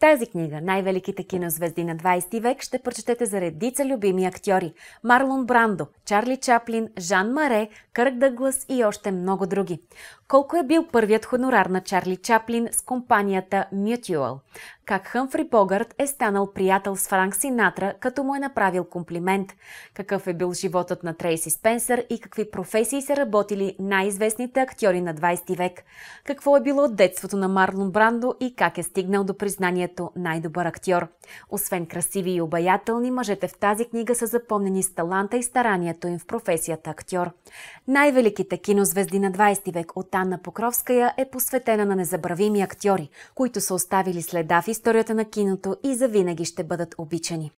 тази книга, най-великите кинозвезди на 20 век, ще прочетете за редица любими актьори. Марлон Брандо, Чарли Чаплин, Жан Маре, Кърк Дъглас и още много други. Колко е бил първият хонорар на Чарли Чаплин с компанията Mutual? Как Хъмфри Богарт е станал приятел с Франк Синатра, като му е направил комплимент? Какъв е бил животът на Трейси Спенсър и какви професии са работили най-известните актьори на 20 век? Какво е било детството на Марлон Брандо и как е стигнал до признанието номинирането Най-добър актьор. Освен красиви и обаятелни, мъжете в тази книга са запомнени с таланта и старанието им в професията актьор. Най-великите кинозвезди на 20 век от Анна Покровская е посветена на незабравими актьори, които са оставили следа в историята на киното и завинаги ще бъдат обичани.